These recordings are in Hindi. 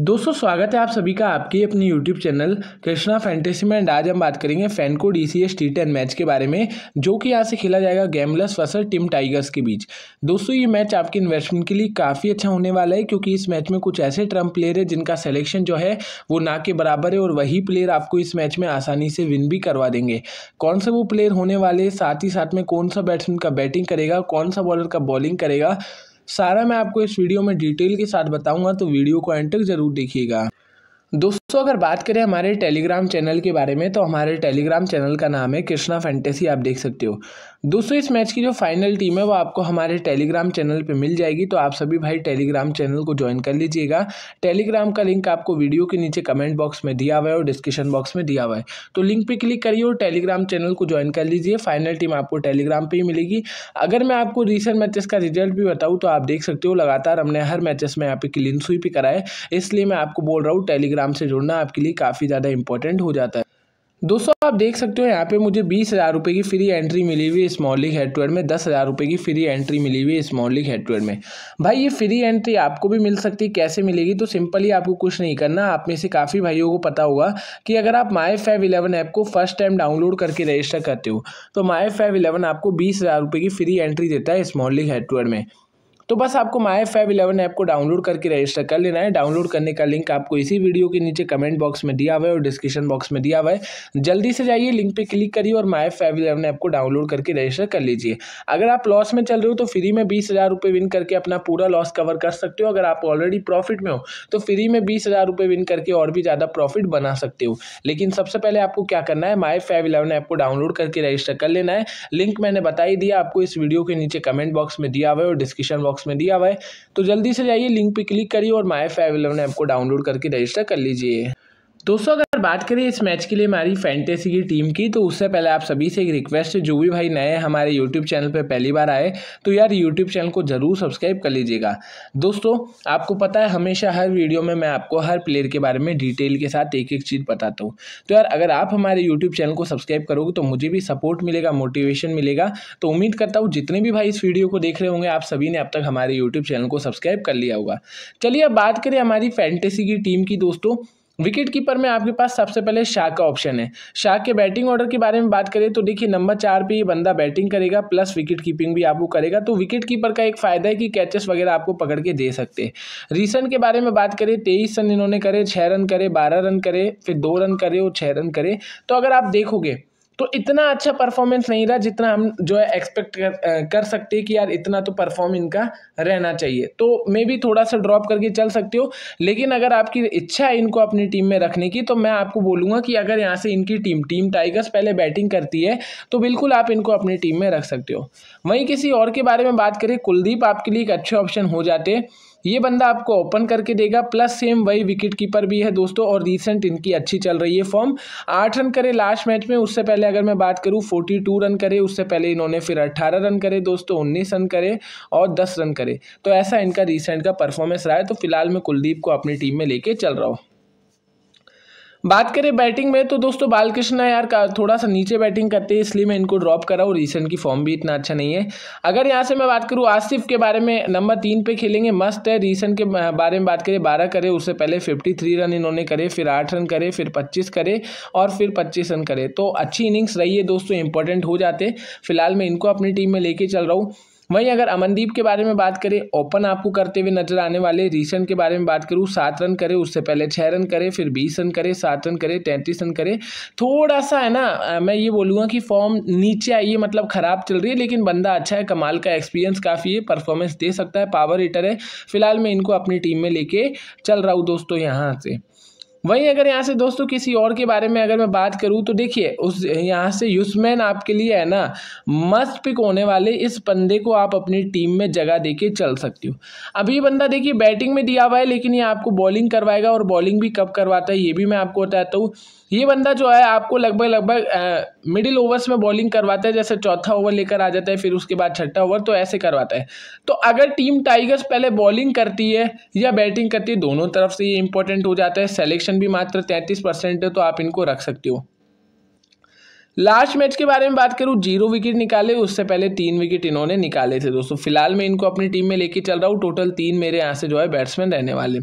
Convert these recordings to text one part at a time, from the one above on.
दोस्तों स्वागत है आप सभी का आपके अपने YouTube चैनल कृष्णा फैंटेसी में आज हम बात करेंगे फैनको D C S T ten match के बारे में जो कि यहाँ से खेला जाएगा गैमलस वसर टीम टाइगर्स के बीच दोस्तों ये मैच आपके इन्वेस्टमेंट के लिए काफ़ी अच्छा होने वाला है क्योंकि इस मैच में कुछ ऐसे ट्रम्प प्लेयर है जिनका सेलेक्शन जो है वो ना के बराबर है और वही प्लेयर आपको इस मैच में आसानी से विन भी करवा देंगे कौन सा वो प्लेयर होने वाले साथ ही साथ में कौन सा बैट्समैन का बैटिंग करेगा कौन सा बॉलर का बॉलिंग करेगा सारा मैं आपको इस वीडियो में डिटेल के साथ बताऊंगा तो वीडियो को एंड तक ज़रूर देखिएगा दोस्तों अगर बात करें हमारे टेलीग्राम चैनल के बारे में तो हमारे टेलीग्राम चैनल का नाम है कृष्णा फैंटेसी आप देख सकते हो दोस्तों इस मैच की जो फाइनल टीम है वो आपको हमारे टेलीग्राम चैनल पे मिल जाएगी तो आप सभी भाई टेलीग्राम चैनल को ज्वाइन कर लीजिएगा टेलीग्राम का लिंक आपको वीडियो के नीचे कमेंट बॉक्स में दिया हुआ है और डिस्क्रिप्शन बॉक्स में दिया हुआ है तो लिंक पर क्लिक करिए और टेलीग्राम चैनल को ज्वाइन कर लीजिए फाइनल टीम आपको टेलीग्राम पर ही मिलेगी अगर मैं आपको रिसेंट मैचेस का रिजल्ट भी बताऊँ तो आप देख सकते हो लगातार हमने हर मैचेस में यहाँ पे क्लीन स्वीप कराए इसलिए मैं आपको बोल रहा हूँ टेलीग्राम से जुड़ना आपके लिए काफ़ी ज़्यादा इंपॉर्टेंट हो जाता है दोस्तों आप देख सकते हो यहाँ पे मुझे बीस हज़ार रुपये की फ्री एंट्री मिली हुई स्मॉल लीग में दस हज़ार रुपये की फ्री एंट्री मिली हुई स्मॉल लीग हेडवेड में भाई ये फ्री एंट्री आपको भी मिल सकती है कैसे मिलेगी तो सिंपली आपको कुछ नहीं करना आप में से काफ़ी भाइयों को पता होगा कि अगर आप माए फाइव इलेवन ऐप को फर्स्ट टाइम डाउनलोड करके रजिस्टर करते हो तो माए फाइव इलेवन आपको बीस हज़ार रुपये की फ्री एंट्री देता है स्मॉल लीग हेडवेड में तो बस आपको माई फाइव इलेवन ऐप को डाउनलोड करके रजिस्टर कर लेना है डाउनलोड करने का लिंक आपको इसी वीडियो के नीचे कमेंट बॉक्स में दिया हुआ है और डिस्क्रिप्शन बॉक्स में दिया हुआ है जल्दी से जाइए लिंक पर क्लिक करिए और माई फाइव इलेवन ऐप को डाउनलोड करके रजिस्टर कर लीजिए अगर आप लॉस में चल रहे हो तो फ्री में बीस हज़ार रुपये विन करके अपना पूरा लॉस कवर कर सकते हो अगर आप ऑलरेडी प्रॉफिट में हो तो फ्री में बीस हज़ार रुपये विन करके और भी ज़्यादा प्रॉफिट बना सकते हो लेकिन सबसे पहले आपको क्या करना है माई फाइव इलेवन ऐप को डाउनलोड करके रजिस्टर कर लेना है लिंक मैंने बता ही दिया आपको इस वीडियो के नीचे कमेंट बॉक्स में दिया हुआ है और डिस्क्रिप्शन बॉक्स बॉक्स में दिया हुआ है तो जल्दी से जाइए लिंक पर क्लिक करिए और माई फाइव इलेवन ऐप को डाउनलोड करके रजिस्टर कर लीजिए दोस्तों अगर बात करें इस मैच के लिए हमारी फैंटेसी की टीम की तो उससे पहले आप सभी से एक रिक्वेस्ट है जो भी भाई नए हमारे यूट्यूब चैनल पर पहली बार आए तो यार यूट्यूब चैनल को ज़रूर सब्सक्राइब कर लीजिएगा दोस्तों आपको पता है हमेशा हर वीडियो में मैं आपको हर प्लेयर के बारे में डिटेल के साथ एक एक चीज़ बताता हूँ तो यार अगर आप हमारे यूट्यूब चैनल को सब्सक्राइब करोगे तो मुझे भी सपोर्ट मिलेगा मोटिवेशन मिलेगा तो उम्मीद करता हूँ जितने भी भाई इस वीडियो को देख रहे होंगे आप सभी ने अब तक हमारे यूट्यूब चैनल को सब्सक्राइब कर लिया होगा चलिए अब बात करें हमारी फैंटेसी की टीम की दोस्तों विकेट कीपर में आपके पास सबसे पहले शाह का ऑप्शन है शाह के बैटिंग ऑर्डर के बारे में बात करें तो देखिए नंबर चार पे ये बंदा बैटिंग करेगा प्लस विकेट कीपिंग भी आपको करेगा तो विकेट कीपर का एक फ़ायदा है कि कैचेस वगैरह आपको पकड़ के दे सकते हैं रीसन के बारे में बात करें तेईस रन इन्होंने करे छः रन करे बारह रन करे फिर दो रन करे और छः रन करे तो अगर आप देखोगे तो इतना अच्छा परफॉर्मेंस नहीं रहा जितना हम जो है एक्सपेक्ट कर, कर सकते कि यार इतना तो परफॉर्म इनका रहना चाहिए तो मे भी थोड़ा सा ड्रॉप करके चल सकते हो लेकिन अगर आपकी इच्छा है इनको अपनी टीम में रखने की तो मैं आपको बोलूँगा कि अगर यहाँ से इनकी टीम टीम टाइगर्स पहले बैटिंग करती है तो बिल्कुल आप इनको अपनी टीम में रख सकते हो वहीं किसी और के बारे में बात करें कुलदीप आपके लिए एक अच्छे ऑप्शन हो जाते ये बंदा आपको ओपन करके देगा प्लस सेम वही विकेट कीपर भी है दोस्तों और रिसेंट इनकी अच्छी चल रही है फॉर्म आठ रन करे लास्ट मैच में उससे पहले अगर मैं बात करूँ फोर्टी टू रन करे उससे पहले इन्होंने फिर अट्ठारह रन करे दोस्तों उन्नीस रन करे और दस रन करे तो ऐसा इनका रिसेंट का परफॉर्मेंस रहा है तो फिलहाल मैं कुलदीप को अपनी टीम में लेके चल रहा हूँ बात करें बैटिंग में तो दोस्तों बालकृष्ण यार का थोड़ा सा नीचे बैटिंग करते हैं इसलिए मैं इनको ड्रॉप रहा हूँ रिसेंट की फॉर्म भी इतना अच्छा नहीं है अगर यहाँ से मैं बात करूँ आसिफ के बारे में नंबर तीन पे खेलेंगे मस्त है रिसेंट के बारे में बात करें बारह करे उससे पहले फिफ्टी थ्री रन इन्होंने करे फिर आठ रन करे फिर पच्चीस करे और फिर पच्चीस रन करे तो अच्छी इनिंग्स रही है दोस्तों इंपॉर्टेंट हो जाते फिलहाल मैं इनको अपनी टीम में लेके चल रहा हूँ वहीं अगर अमनदीप के बारे में बात करें ओपन आपको करते हुए नजर आने वाले रीसन के बारे में बात करूँ सात रन करे उससे पहले छः रन करे फिर बीस रन करे सात रन करे तैंतीस रन करे थोड़ा सा है ना मैं ये बोलूँगा कि फॉर्म नीचे आई है मतलब ख़राब चल रही है लेकिन बंदा अच्छा है कमाल का एक्सपीरियंस काफ़ी है परफॉर्मेंस दे सकता है पावर हीटर है फिलहाल मैं इनको अपनी टीम में लेके चल रहा हूँ दोस्तों यहाँ से वहीं अगर यहाँ से दोस्तों किसी और के बारे में अगर मैं बात करूँ तो देखिए उस यहाँ से यूसमैन आपके लिए है ना मस्त पिक होने वाले इस बंदे को आप अपनी टीम में जगह दे के चल सकती हो अब ये बंदा देखिए बैटिंग में दिया हुआ है लेकिन ये आपको बॉलिंग करवाएगा और बॉलिंग भी कब करवाता है ये भी मैं आपको बताता हूँ ये बंदा जो है आपको लगभग लगभग मिडिल ओवर्स में बॉलिंग करवाता है जैसे चौथा ओवर लेकर आ जाता है फिर उसके बाद छठा ओवर तो ऐसे करवाता है तो अगर टीम टाइगर्स पहले बॉलिंग करती है या बैटिंग करती है दोनों तरफ से ये इंपॉर्टेंट हो जाता है सेलेक्शन ऑप्शन भी मात्र तैंतीस परसेंट है तो आप इनको रख सकते हो लास्ट मैच के बारे में बात करूँ जीरो विकेट निकाले उससे पहले तीन विकेट इन्होंने निकाले थे दोस्तों फिलहाल मैं इनको अपनी टीम में लेके चल रहा हूँ टोटल तीन मेरे यहाँ से जो है बैट्समैन रहने वाले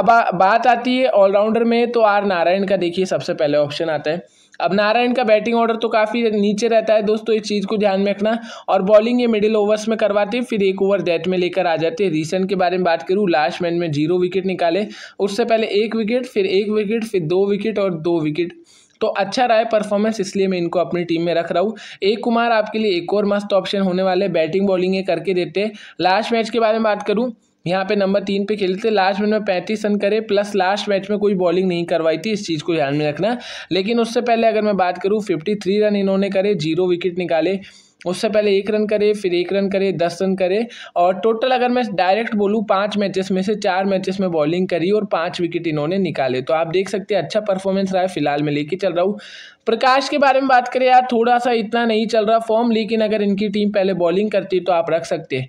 अब बात आती है ऑलराउंडर में तो आर नारायण का देखिए सबसे पहले ऑप्शन आता है अब नारायण का बैटिंग ऑर्डर तो काफ़ी नीचे रहता है दोस्तों इस चीज़ को ध्यान में रखना और बॉलिंग ये मिडिल ओवर्स में करवाते हैं फिर एक ओवर डेथ में लेकर आ जाते हैं रिसेंट के बारे में बात करूँ लास्ट मैच में जीरो विकेट निकाले उससे पहले एक विकेट फिर एक विकेट फिर दो विकेट और दो विकेट तो अच्छा रहा है परफॉर्मेंस इसलिए मैं इनको अपनी टीम में रख रहा हूँ एक कुमार आपके लिए एक और मस्त ऑप्शन होने वाले बैटिंग बॉलिंग ये करके देते हैं लास्ट मैच के बारे में बात करूँ यहाँ पे नंबर तीन पे खेले थे लास्ट मैच में पैंतीस रन करे प्लस लास्ट मैच में कोई बॉलिंग नहीं करवाई थी इस चीज़ को ध्यान में रखना लेकिन उससे पहले अगर मैं बात करूँ फिफ्टी थ्री रन इन्होंने करे जीरो विकेट निकाले उससे पहले एक रन करे फिर एक रन करे दस रन करे और टोटल अगर मैं डायरेक्ट बोलूँ पाँच मैचेस में से चार मैचेस में बॉलिंग करी और पाँच विकेट इन्होंने निकाले तो आप देख सकते हैं अच्छा परफॉर्मेंस रहा है फिलहाल मैं लेके चल रहा हूँ प्रकाश के बारे में बात करें यार थोड़ा सा इतना नहीं चल रहा फॉर्म लेकिन अगर इनकी टीम पहले बॉलिंग करती तो आप रख सकते हैं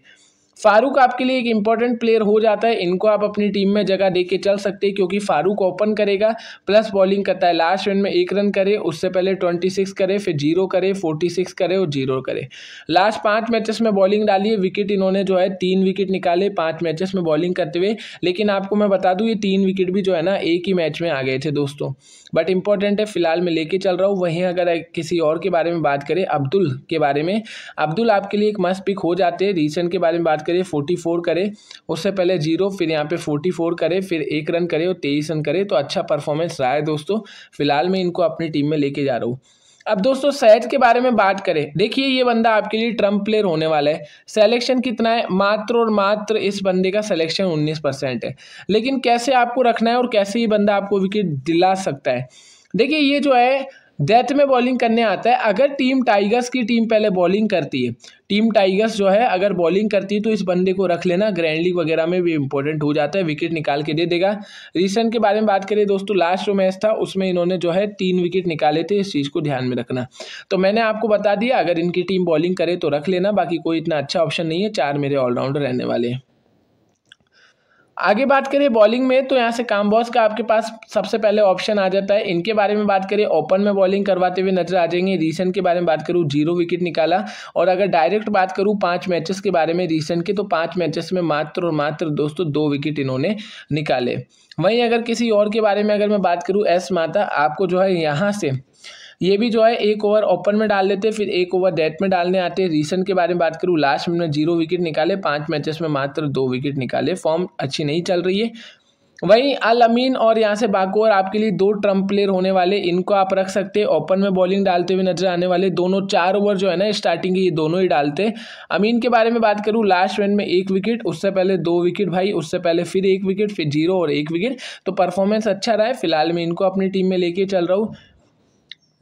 फारूक आपके लिए एक इंपॉर्टेंट प्लेयर हो जाता है इनको आप अपनी टीम में जगह दे के चल सकते हैं क्योंकि फारूक ओपन करेगा प्लस बॉलिंग करता है लास्ट रन में एक रन करे उससे पहले ट्वेंटी सिक्स करे फिर जीरो करे फोर्टी सिक्स करे और जीरो करे लास्ट पाँच मैचेस में बॉलिंग डाली है विकेट इन्होंने जो है तीन विकेट निकाले पाँच मैचेस में बॉलिंग करते हुए लेकिन आपको मैं बता दूँ ये तीन विकेट भी जो है ना एक ही मैच में आ गए थे दोस्तों बट इंपॉर्टेंट है फिलहाल मैं लेके चल रहा हूँ वहीं अगर किसी और के बारे में बात करें अब्दुल के बारे में अब्दुल आपके लिए एक मस्त पिक हो जाते हैं रीसेंट के बारे में बात स्टार्ट करें फोर्टी फोर करें उससे पहले जीरो फिर यहाँ पे फोर्टी फोर करें फिर एक रन करें और तेईस रन करें तो अच्छा परफॉर्मेंस रहा है दोस्तों फिलहाल मैं इनको अपनी टीम में लेके जा रहा हूँ अब दोस्तों सैज के बारे में बात करें देखिए ये बंदा आपके लिए ट्रंप प्लेयर होने वाला है सेलेक्शन कितना है मात्र और मात्र इस बंदे का सिलेक्शन 19 परसेंट है लेकिन कैसे आपको रखना है और कैसे ये बंदा आपको विकेट दिला सकता है देखिए ये जो है डेथ में बॉलिंग करने आता है अगर टीम टाइगर्स की टीम पहले बॉलिंग करती है टीम टाइगर्स जो है अगर बॉलिंग करती है तो इस बंदे को रख लेना ग्रैंड लीग वगैरह में भी इंपॉर्टेंट हो जाता है विकेट निकाल के दे देगा रिसेंट के बारे में बात करें दोस्तों लास्ट जो मैच था उसमें इन्होंने जो है तीन विकेट निकाले थे इस चीज़ को ध्यान में रखना तो मैंने आपको बता दिया अगर इनकी टीम बॉलिंग करे तो रख लेना बाकी कोई इतना अच्छा ऑप्शन नहीं है चार मेरे ऑलराउंडर रहने वाले हैं आगे बात करें बॉलिंग में तो यहाँ से कामबॉस का आपके पास सबसे पहले ऑप्शन आ जाता है इनके बारे में बात करें ओपन में बॉलिंग करवाते हुए नजर आ जाएंगे रीसेंट के बारे में बात करूँ जीरो विकेट निकाला और अगर डायरेक्ट बात करूँ पाँच मैचेस के बारे में रीसेंट के तो पाँच मैचेस में मात्र और मात्र दोस्तों दो विकेट इन्होंने निकाले वहीं अगर किसी और के बारे में अगर मैं बात करूँ एस माता आपको जो है यहाँ से ये भी जो है एक ओवर ओपन में डाल लेते फिर एक ओवर डेथ में डालने आते रीसेंट के बारे में बात करूँ लास्ट में जीरो विकेट निकाले पाँच मैचेस में मात्र दो विकेट निकाले फॉर्म अच्छी नहीं चल रही है वहीं अल अमीन और यहाँ से बाकोर आपके लिए दो ट्रम्प प्लेयर होने वाले इनको आप रख सकते हैं ओपन में बॉलिंग डालते हुए नजर आने वाले दोनों चार ओवर जो है ना स्टार्टिंग के ये दोनों ही डालते हैं अमीन के बारे में बात करूँ लास्ट वन में एक विकेट उससे पहले दो विकेट भाई उससे पहले फिर एक विकेट फिर जीरो और एक विकेट तो परफॉर्मेंस अच्छा रहा है फिलहाल मैं इनको अपनी टीम में लेके चल रहा हूँ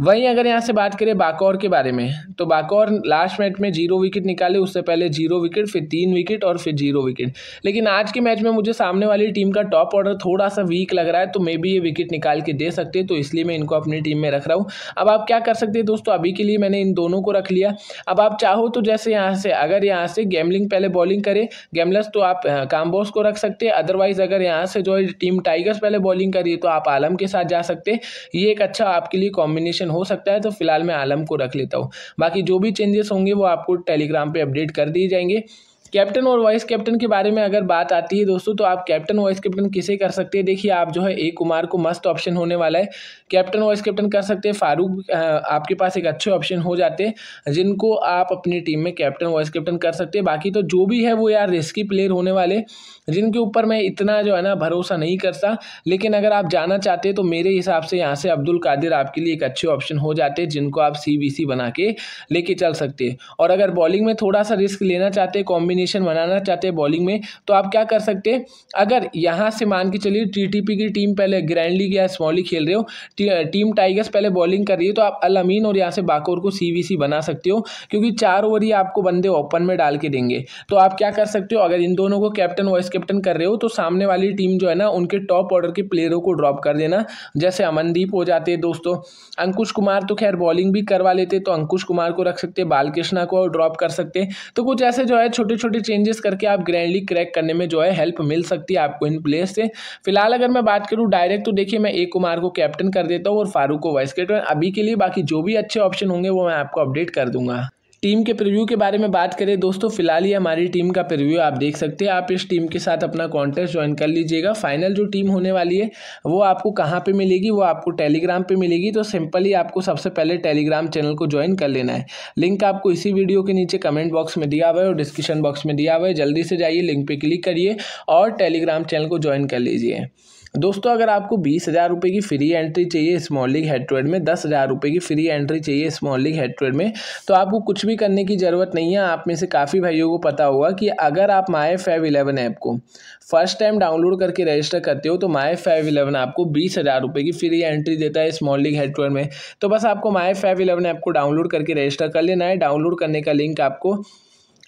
वहीं अगर यहाँ से बात करें बाकौर के बारे में तो बाकौर लास्ट मैच में जीरो विकेट निकाले उससे पहले जीरो विकेट फिर तीन विकेट और फिर जीरो विकेट लेकिन आज के मैच में मुझे सामने वाली टीम का टॉप ऑर्डर थोड़ा सा वीक लग रहा है तो मे बी ये विकेट निकाल के दे सकते हैं तो इसलिए मैं इनको अपनी टीम में रख रहा हूँ अब आप क्या कर सकते हैं दोस्तों अभी के लिए मैंने इन दोनों को रख लिया अब आप चाहो तो जैसे यहाँ से अगर यहाँ से गैमलिंग पहले बॉलिंग करे गैमलर्स तो आप काम्बोस को रख सकते हैं अदरवाइज़ अगर यहाँ से जो टीम टाइगर्स पहले बॉलिंग करिए तो आप आलम के साथ जा सकते ये एक अच्छा आपके लिए कॉम्बिनेशन हो सकता है तो फिलहाल मैं आलम को रख लेता हूँ बाकी जो भी चेंजेस होंगे वो आपको टेलीग्राम पर अपडेट कर दिए जाएंगे कैप्टन और वाइस कैप्टन के बारे में अगर बात आती है दोस्तों तो आप कैप्टन वाइस कैप्टन किसे कर सकते हैं देखिए आप जो है ए कुमार को मस्त ऑप्शन होने वाला है कैप्टन वाइस कैप्टन कर सकते हैं फारूक आपके पास एक अच्छे ऑप्शन हो जाते हैं जिनको आप अपनी टीम में कैप्टन वाइस कैप्टन कर सकते हैं बाकी तो जो भी है वो यार रिस्की प्लेयर होने वाले जिनके ऊपर मैं इतना जो है ना भरोसा नहीं करता लेकिन अगर आप जाना चाहते तो मेरे हिसाब से यहाँ से अब्दुल कादिर आपके लिए एक अच्छे ऑप्शन हो जाते हैं जिनको आप सी बना के लेके चल सकते हैं और अगर बॉलिंग में थोड़ा सा रिस्क लेना चाहते कॉम्बिनेशन कॉम्बिनेशन बनाना चाहते हैं बॉलिंग में तो आप क्या कर सकते हैं अगर यहाँ से मान के चलिए टीटीपी की टीम पहले ग्रैंड लीग या स्मॉली खेल रहे हो टी, टीम टाइगर्स पहले बॉलिंग कर रही है तो आप अल अमीन और यहाँ से बाकोर को सी बना सकते हो क्योंकि चार ओवर ही आपको बंदे ओपन में डाल के देंगे तो आप क्या कर सकते हो अगर इन दोनों को कैप्टन वाइस कैप्टन कर रहे हो तो सामने वाली टीम जो है ना उनके टॉप ऑर्डर के प्लेयरों को ड्रॉप कर देना जैसे अमनदीप हो जाते हैं दोस्तों अंकुश कुमार तो खैर बॉलिंग भी करवा लेते तो अंकुश कुमार को रख सकते बालकृष्णा को ड्रॉप कर सकते तो कुछ ऐसे जो है छोटे छोटे छोटे चेंजेस करके आप ग्रैंडली क्रैक करने में जो है हेल्प मिल सकती है आपको इन प्लेयर्स से फिलहाल अगर मैं बात करूँ डायरेक्ट तो देखिए मैं ए कुमार को कैप्टन कर देता हूँ और फारूक को वाइस कैप्टन अभी के लिए बाकी जो भी अच्छे ऑप्शन होंगे वो मैं आपको अपडेट कर दूंगा टीम के प्रीव्यू के बारे में बात करें दोस्तों फिलहाल ये हमारी टीम का प्रीव्यू आप देख सकते हैं आप इस टीम के साथ अपना कॉन्टेस्ट ज्वाइन कर लीजिएगा फाइनल जो टीम होने वाली है वो आपको कहाँ पे मिलेगी वो आपको टेलीग्राम पे मिलेगी तो सिंपली आपको सबसे पहले टेलीग्राम चैनल को ज्वाइन कर लेना है लिंक आपको इसी वीडियो के नीचे कमेंट बॉक्स में दिया हुआ है और डिस्क्रिप्शन बॉक्स में दिया हुआ है जल्दी से जाइए लिंक पर क्लिक करिए और टेलीग्राम चैनल को ज्वाइन कर लीजिए दोस्तों अगर आपको बीस हज़ार रुपये की फ्री एंट्री चाहिए स्मॉल लीग हेड में दस हज़ार रुपये की फ्री एंट्री चाहिए स्मॉल लीग हेड में तो आपको कुछ भी करने की ज़रूरत नहीं है आप में से काफ़ी भाइयों को पता होगा कि अगर आप माई फाइव इलेवन ऐप को फर्स्ट टाइम डाउनलोड करके रजिस्टर करते हो तो माई फाइव इलेवन आपको बीस हज़ार रुपये की फ्री एंट्री देता है स्मॉल लीग हेड में तो बस आपको माई फाइव इलेवन ऐप को डाउनलोड करके रजिस्टर कर लेना है डाउनलोड करने का लिंक आपको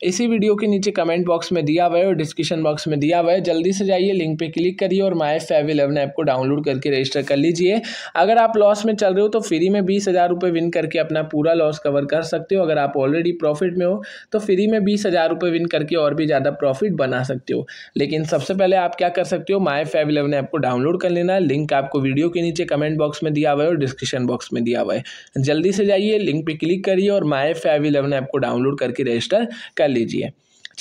इसी वीडियो के नीचे कमेंट बॉक्स में दिया हुआ है और डिस्क्रिप्शन बॉक्स में दिया हुआ है जल्दी से जाइए लिंक पे क्लिक करिए और माई फाइव इलेवन ऐप को डाउनलोड करके रजिस्टर कर लीजिए अगर आप लॉस में चल रहे हो तो फ्री में बीस हज़ार रुपये विन करके अपना पूरा लॉस कवर कर सकते हो अगर आप ऑलरेडी प्रॉफिट में हो तो फ्री में बीस हज़ार रुपये विन करके और भी ज़्यादा प्रॉफिट बना सकते हो लेकिन सबसे पहले आप क्या कर सकते हो माई फाइव इलेवन ऐप को डाउनलोड कर लेना लिंक आपको वीडियो के नीचे कमेंट बॉक्स में दिया हुआ है और डिस्क्रिप्शन बॉक्स में दिया हुआ है जल्दी से जाइए लिंक पर क्लिक करिए और माई फाइव इलेवन ऐप को डाउनलोड करके रजिस्टर कर कर लीजिए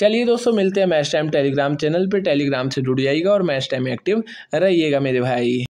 चलिए दोस्तों मिलते हैं मैच टाइम टेलीग्राम चैनल पर टेलीग्राम से जुड़ जाइएगा और मैच टाइम एक्टिव रहिएगा मेरे भाई